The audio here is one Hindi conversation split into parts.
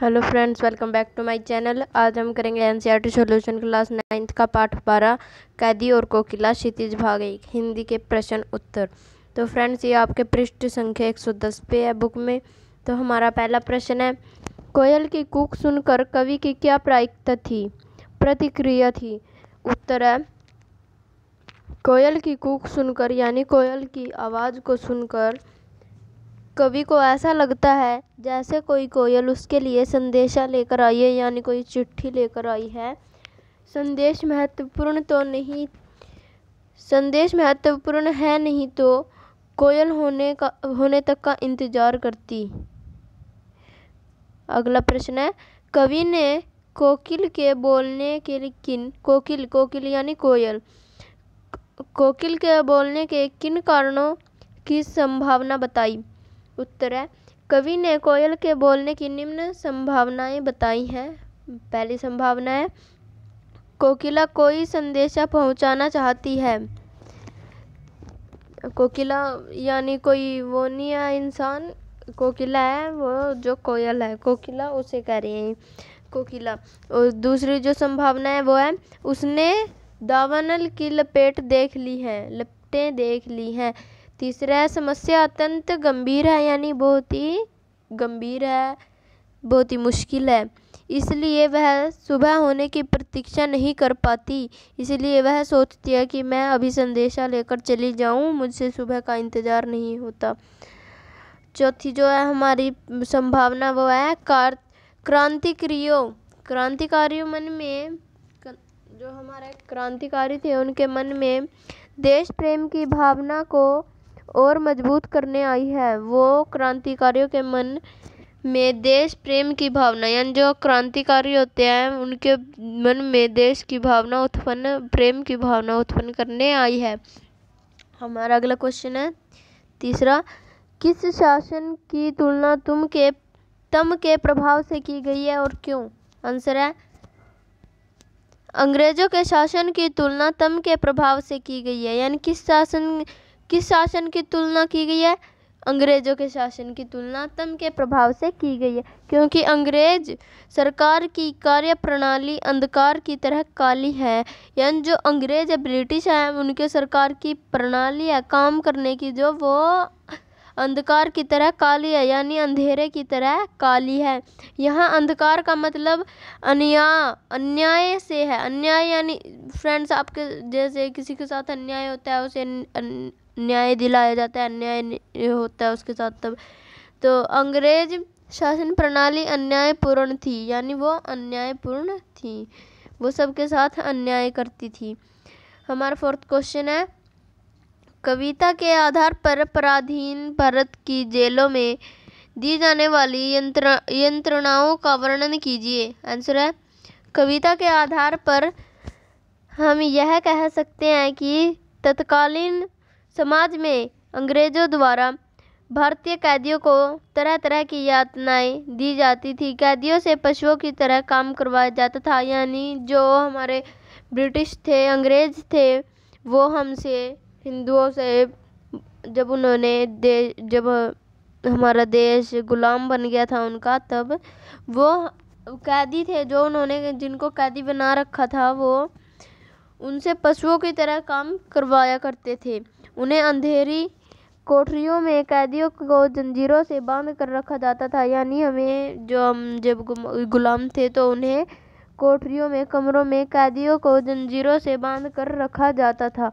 hello friends welcome back to my channel आज हम करेंगे एनसीईआरटी सॉल्यूशन क्लास नाइन्थ का पाठ बारह कैदी और कोकिला क्षितिज भाग एक हिंदी के प्रश्न उत्तर तो फ्रेंड्स ये आपके पृष्ठ संख्या एक सौ दस पे है बुक में तो हमारा पहला प्रश्न है कोयल की कूक सुनकर कवि की क्या प्रायिकता थी प्रतिक्रिया थी उत्तर है कोयल की कूक सुनकर यानी कोयल की आवाज़ को सुनकर कवि को ऐसा लगता है जैसे कोई कोयल उसके लिए संदेशा लेकर आई है यानी कोई चिट्ठी लेकर आई है संदेश महत्वपूर्ण तो नहीं संदेश महत्वपूर्ण है नहीं तो कोयल होने का होने तक का इंतज़ार करती अगला प्रश्न है कवि ने कोकिल के बोलने के किन कोकिल कोकिल यानी कोयल कोकिल के बोलने के किन कारणों की संभावना बताई उत्तर है कवि ने कोयल के बोलने की निम्न संभावनाएं बताई हैं पहली संभावना है कोकिला कोई संदेशा पहुंचाना चाहती है कोकिला यानी कोई वो नहीं है इंसान कोकिला है वो जो कोयल है कोकिला उसे कह रही है कोकिला और दूसरी जो संभावना है वो है उसने दावानल की लपेट देख ली है लपटें देख ली हैं तीसरा है समस्या अत्यंत गंभीर है यानी बहुत ही गंभीर है बहुत ही मुश्किल है इसलिए वह सुबह होने की प्रतीक्षा नहीं कर पाती इसलिए वह सोचती है कि मैं अभी संदेशा लेकर चली जाऊं मुझसे सुबह का इंतज़ार नहीं होता चौथी जो है हमारी संभावना वो है कार क्रांतिक्रियो क्रांतिकारियों मन में जो हमारे क्रांतिकारी थे उनके मन में देश प्रेम की भावना को और मजबूत करने आई है वो क्रांतिकारियों के मन में देश प्रेम की भावना यानी जो क्रांतिकारी होते हैं उनके मन में देश की भावना उत्पन्न प्रेम की भावना उत्पन्न करने आई है हमारा अगला क्वेश्चन है तीसरा किस शासन की तुलना तुम के तम के प्रभाव से की गई है और क्यों आंसर है अंग्रेजों के शासन की तुलना तम के प्रभाव से की गई है यानी किस शासन किस शासन की तुलना की गई है अंग्रेजों के शासन की तुलना तम के प्रभाव से की गई है क्योंकि अंग्रेज सरकार की कार्य प्रणाली अंधकार की तरह काली है यानी जो अंग्रेज है ब्रिटिश है उनके सरकार की प्रणाली है काम करने की जो वो अंधकार की तरह काली है यानी अंधेरे की तरह काली है यहाँ अंधकार का मतलब अन्याय अन्याय से है अन्याय यानी फ्रेंड्स आपके जैसे किसी के साथ अन्याय होता है उसे न्याय दिलाया जाता है अन्याय होता है उसके साथ तब तो अंग्रेज शासन प्रणाली अन्यायपूर्ण थी यानी वो अन्यायपूर्ण थी वो सबके साथ अन्याय करती थी हमारा फोर्थ क्वेश्चन है कविता के आधार पर पराधीन भारत की जेलों में दी जाने वाली यंत्र यंत्रणाओं का वर्णन कीजिए आंसर है कविता के आधार पर हम यह कह सकते हैं कि तत्कालीन समाज में अंग्रेज़ों द्वारा भारतीय कैदियों को तरह तरह की यातनाएं दी जाती थी कैदियों से पशुओं की तरह काम करवाया जाता था यानी जो हमारे ब्रिटिश थे अंग्रेज़ थे वो हमसे हिंदुओं से जब उन्होंने दे जब हमारा देश गुलाम बन गया था उनका तब वो कैदी थे जो उन्होंने जिनको कैदी बना रखा था वो उनसे पशुओं की तरह काम करवाया करते थे उन्हें अंधेरी कोठरियों में कैदियों को जंजीरों से बांध कर रखा जाता था यानी हमें जो हम जब गुलाम थे तो उन्हें कोठरियों में कमरों में कैदियों को जंजीरों से बांध कर रखा जाता था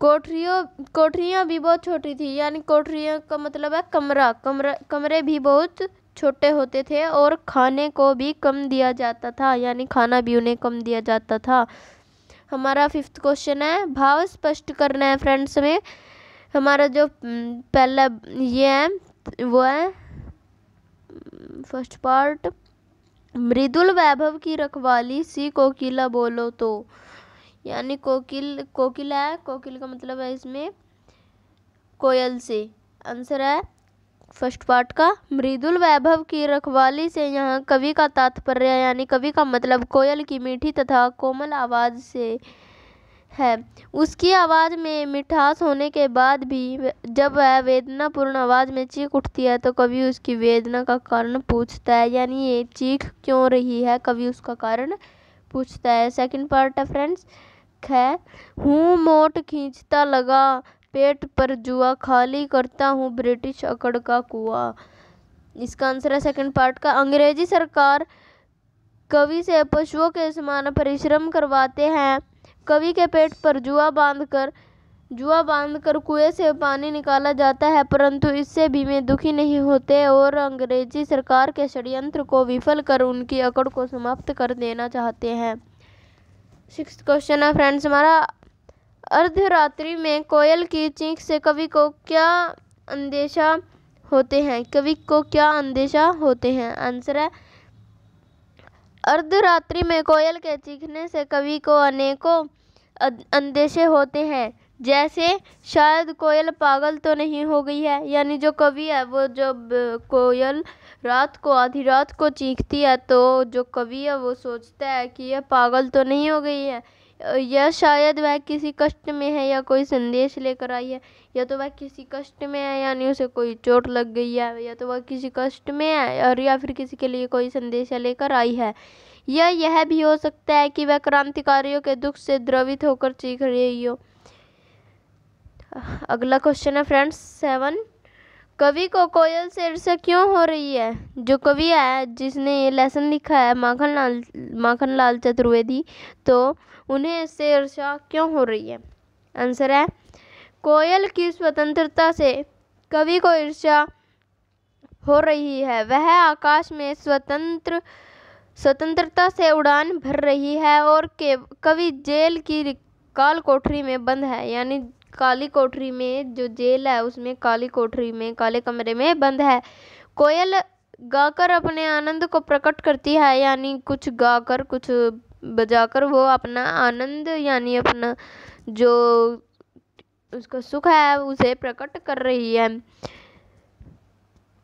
कोठरियों कोठरियाँ भी बहुत छोटी थी यानी कोठरियों का मतलब है कमरा कमरा कमरे भी बहुत छोटे होते थे और खाने को भी कम दिया जाता था यानी खाना भी उन्हें कम दिया जाता था हमारा फिफ्थ क्वेश्चन है भाव स्पष्ट करना है फ्रेंड्स में हमारा जो हम्म, पहला ये है वो है फर्स्ट हम्म, पार्ट मृदुल वैभव की रखवाली सी कोकिला बोलो तो यानी कोकिल कोकिला है कोकिल का मतलब है इसमें कोयल से आंसर है फर्स्ट पार्ट का मृदुल वैभव की रखवाली से यहाँ कवि का तात्पर्य यानी कवि का मतलब कोयल की मीठी तथा कोमल आवाज़ से है उसकी आवाज़ में मिठास होने के बाद भी जब वह वेदनापूर्ण आवाज़ में चीख उठती है तो कवि उसकी वेदना का कारण पूछता है यानी ये चीख क्यों रही है कवि उसका कारण पूछता है सेकंड पार्ट है फ्रेंड्स खै हूँ मोट खींचता लगा पेट पर जुआ खाली करता हूँ ब्रिटिश अकड़ का कुआ इसका आंसर है सेकंड पार्ट का अंग्रेजी सरकार कवि से पशुओं के समान परिश्रम करवाते हैं कवि के पेट पर जुआ बांधकर जुआ बांधकर कुएं से पानी निकाला जाता है परंतु इससे भी मैं दुखी नहीं होते और अंग्रेजी सरकार के षड्यंत्र को विफल कर उनकी अकड़ को समाप्त कर देना चाहते हैं सिक्स क्वेश्चन है फ्रेंड्स हमारा अर्धरात्रि में कोयल की चीख से कवि को क्या अंदेशा होते हैं कवि को क्या अंदेशा होते हैं आंसर है अर्धरात्रि में कोयल के चीखने से कवि को अनेकों अं-, अंदेशे होते हैं जैसे शायद कोयल पागल तो नहीं हो गई है यानी जो कवि है वो जब कोयल रात को आधी रात को चीखती है तो जो कवि है वो सोचता है कि यह पागल तो नहीं हो गई है या शायद वह किसी कष्ट में है या कोई संदेश लेकर आई है या तो वह किसी कष्ट में है यानी उसे कोई चोट लग गई है या तो वह किसी कष्ट में है और या फिर किसी के लिए कोई संदेश लेकर आई है या यह भी हो सकता है कि वह क्रांतिकारियों के दुख से द्रवित होकर चीख रही हो अगला क्वेश्चन है फ्रेंड्स सेवन कवि को कोयल से ईर्षा क्यों हो रही है जो कवि है जिसने ये लेसन लिखा है माखन लाल माखन लाल चतुर्वेदी तो उन्हें इससे ईर्षा क्यों हो रही है आंसर है कोयल की स्वतंत्रता से कवि को ईर्षा हो रही है वह आकाश में स्वतंत्र स्वतंत्रता से उड़ान भर रही है और के कवि जेल की काल कोठरी में बंद है यानी काली कोठरी में जो जेल है उसमें काली कोठरी में काले कमरे में बंद है कोयल गाकर अपने आनंद को प्रकट करती है यानी कुछ गाकर कुछ बजाकर वो अपना आनंद यानी अपना जो उसका सुख है उसे प्रकट कर रही है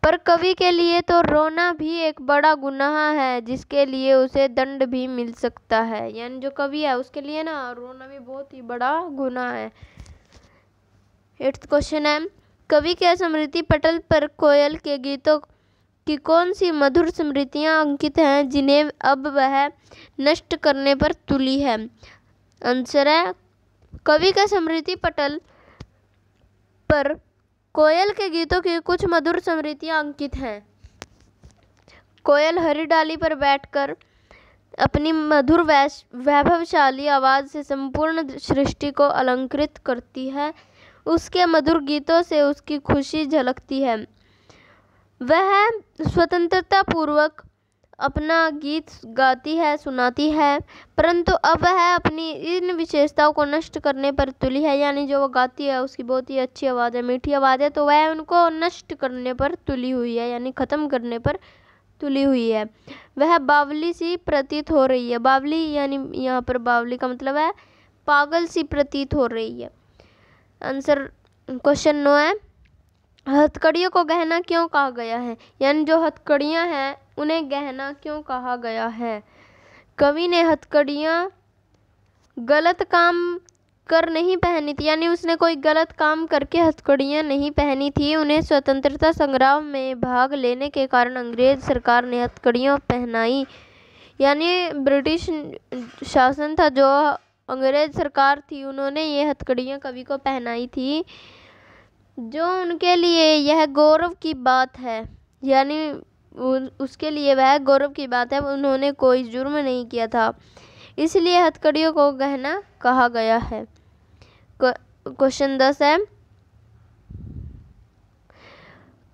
पर कवि के लिए तो रोना भी एक बड़ा गुनाह है जिसके लिए उसे दंड भी मिल सकता है यानी जो कवि है उसके लिए ना रोना भी बहुत ही बड़ा गुनाह है एट्थ क्वेश्चन है कवि के स्मृति पटल पर कोयल के गीतों की कौन सी मधुर स्मृतियाँ अंकित हैं जिन्हें अब वह नष्ट करने पर तुली है आंसर है कवि का स्मृति पटल पर कोयल के गीतों की कुछ मधुर स्मृतियाँ अंकित हैं कोयल हरी डाली पर बैठकर अपनी मधुर वैश वैभवशाली आवाज़ से संपूर्ण सृष्टि को अलंकृत करती है उसके मधुर गीतों से उसकी खुशी झलकती है वह स्वतंत्रता पूर्वक अपना गीत गाती है सुनाती है परंतु अब वह अपनी इन विशेषताओं को नष्ट करने पर तुली है यानी जो वो गाती है उसकी बहुत ही अच्छी आवाज़ है मीठी आवाज़ है तो वह उनको नष्ट करने पर तुली हुई है यानी ख़त्म करने पर तुली हुई है वह बावली सी प्रतीत हो रही है बावली यानी यहाँ पर बावली का मतलब है पागल सी प्रतीत हो रही है आंसर क्वेश्चन नो है हथकड़ियों को गहना क्यों कहा गया है यानी जो हथकड़ियाँ हैं उन्हें गहना क्यों कहा गया है कवि ने हथकड़ियाँ गलत काम कर नहीं पहनी थी यानी उसने कोई गलत काम करके हथकड़ियाँ नहीं पहनी थी उन्हें स्वतंत्रता संग्राम में भाग लेने के कारण अंग्रेज सरकार ने हथकड़ियाँ पहनाई यानी ब्रिटिश शासन था जो अंग्रेज सरकार थी उन्होंने ये हथकड़ियाँ कवि को पहनाई थी जो उनके लिए यह गौरव की बात है यानी उसके लिए वह गौरव की बात है उन्होंने कोई जुर्म नहीं किया था इसलिए हथकड़ियों को गहना कहा गया है क्वेश्चन दस है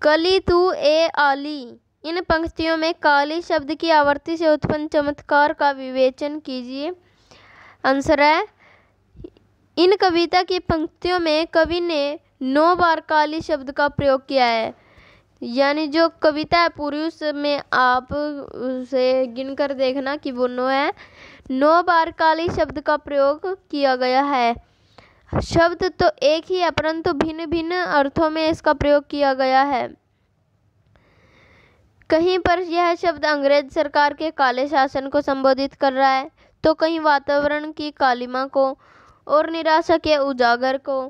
कली तू ए आली इन पंक्तियों में काली शब्द की आवृत्ति से उत्पन्न चमत्कार का विवेचन कीजिए आंसर है इन कविता की पंक्तियों में कवि ने नौ बार काली शब्द का प्रयोग किया है यानी जो कविता है पूरी उसमें आप उसे गिन कर देखना कि वो नौ है नौ बार काली शब्द का प्रयोग किया गया है शब्द तो एक ही है परंतु भिन्न भिन्न अर्थों में इसका प्रयोग किया गया है कहीं पर यह शब्द अंग्रेज सरकार के काले शासन को संबोधित कर रहा है तो कहीं वातावरण की कालिमा को और निराशा के उजागर को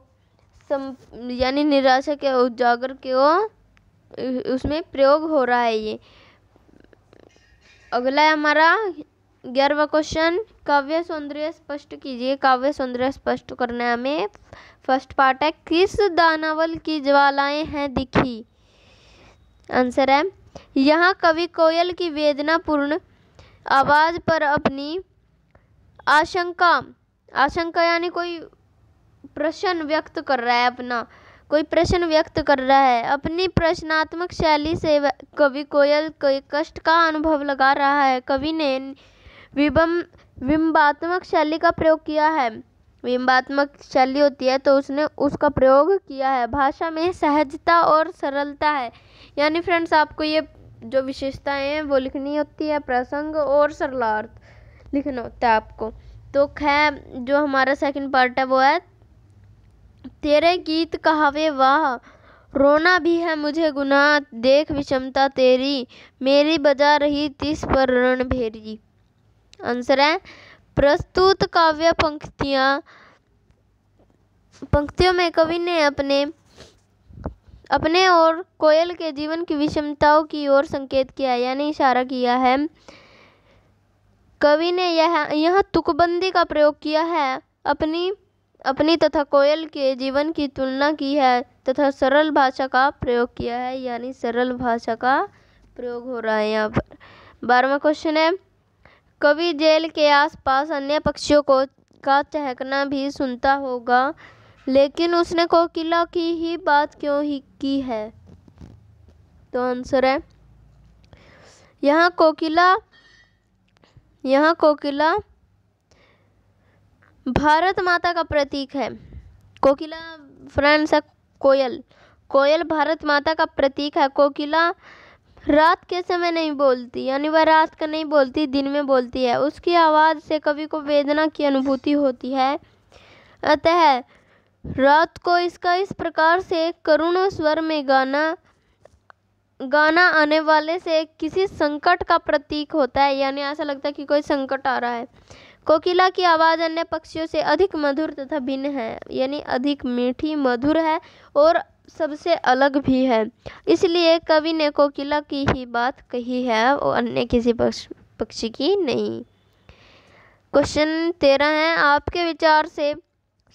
यानी निराशा के उजागर के वो उसमें प्रयोग हो रहा है ये अगला है हमारा ग्यारहवा क्वेश्चन काव्य सौंदर्य स्पष्ट कीजिए काव्य सौंदर्य स्पष्ट करने हमें फर्स्ट पार्ट है किस दानावल की ज्वालाएं हैं दिखी आंसर है यहाँ कवि कोयल की वेदनापूर्ण आवाज़ पर अपनी आशंका आशंका यानी कोई प्रश्न व्यक्त कर रहा है अपना कोई प्रश्न व्यक्त कर रहा है अपनी प्रश्नात्मक शैली से कवि कोयल कोई कष्ट का अनुभव लगा रहा है कवि ने विबम बिंबात्मक शैली का प्रयोग किया है बिंबात्मक शैली होती है तो उसने उसका प्रयोग किया है भाषा में सहजता और सरलता है यानी फ्रेंड्स आपको ये जो विशेषताएं हैं वो लिखनी होती है प्रसंग और सरलार्थ लिखना होता है आपको तो खैर जो हमारा सेकंड पार्ट है वो है तेरे गीत कहावे वाह रोना भी है मुझे गुनाह देख विषमता तेरी मेरी बजा रही तिस पर रण भेरी आंसर है प्रस्तुत काव्य पंक्तियाँ पंक्तियों में कवि ने अपने अपने और कोयल के जीवन की विषमताओं की ओर संकेत किया यानी इशारा किया है कवि ने यह यह तुकबंदी का प्रयोग किया है अपनी अपनी तथा कोयल के जीवन की तुलना की है तथा सरल भाषा का प्रयोग किया है यानी सरल भाषा का प्रयोग हो रहा है यहाँ पर बारहवा क्वेश्चन है कवि जेल के आसपास अन्य पक्षियों को का चहकना भी सुनता होगा लेकिन उसने कोकिला की ही बात क्यों ही की है तो आंसर है यहाँ कोकिला यहाँ कोकिला भारत माता का प्रतीक है कोकिला फ्रेंड्स है कोयल कोयल भारत माता का प्रतीक है कोकिला रात के समय नहीं बोलती यानी वह रात का नहीं बोलती दिन में बोलती है उसकी आवाज़ से कवि को वेदना की अनुभूति होती है अतः रात को इसका इस प्रकार से करुण स्वर में गाना गाना आने वाले से किसी संकट का प्रतीक होता है यानी ऐसा लगता है कि कोई संकट आ रहा है कोकिला की आवाज़ अन्य पक्षियों से अधिक मधुर तथा भिन्न है यानी अधिक मीठी मधुर है और सबसे अलग भी है इसलिए कवि ने कोकिला की ही बात कही है और अन्य किसी पक्ष पक्षी की नहीं क्वेश्चन तेरह है आपके विचार से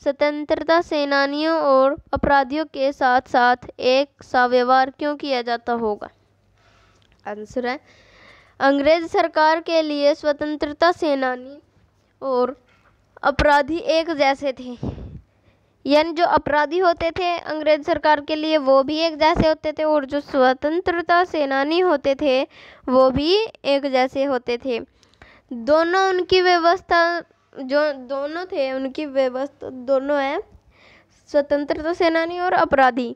स्वतंत्रता सेनानियों और अपराधियों के साथ साथ एक सा व्यवहार क्यों किया जाता होगा आंसर है अंग्रेज सरकार के लिए स्वतंत्रता सेनानी और अपराधी एक जैसे थे यानी जो अपराधी होते थे अंग्रेज सरकार के लिए वो भी एक जैसे होते थे और जो स्वतंत्रता सेनानी होते थे वो भी एक जैसे होते थे दोनों उनकी व्यवस्था जो दोनों थे उनकी व्यवस्था दोनों है स्वतंत्रता सेनानी और अपराधी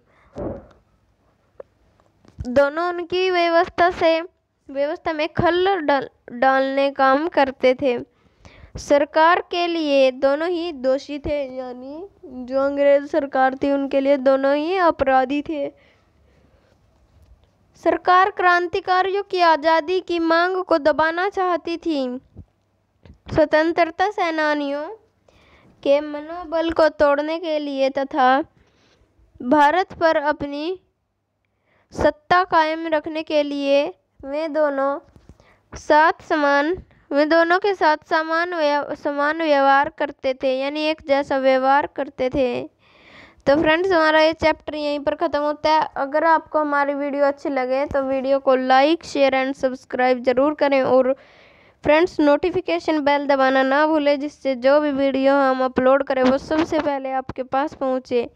दोनों उनकी व्यवस्था से व्यवस्था में खल डाल डालने काम करते थे सरकार के लिए दोनों ही दोषी थे यानी जो अंग्रेज सरकार थी उनके लिए दोनों ही अपराधी थे सरकार क्रांतिकारियों की आज़ादी की मांग को दबाना चाहती थी स्वतंत्रता सेनानियों के मनोबल को तोड़ने के लिए तथा भारत पर अपनी सत्ता कायम रखने के लिए वे दोनों सात समान वे दोनों के साथ समान समान व्यवहार करते थे यानी एक जैसा व्यवहार करते थे तो फ्रेंड्स हमारा ये चैप्टर यहीं पर ख़त्म होता है अगर आपको हमारी वीडियो अच्छी लगे तो वीडियो को लाइक शेयर एंड सब्सक्राइब ज़रूर करें और फ्रेंड्स नोटिफिकेशन बेल दबाना ना भूलें जिससे जो भी वीडियो हम अपलोड करें वो सबसे पहले आपके पास पहुँचे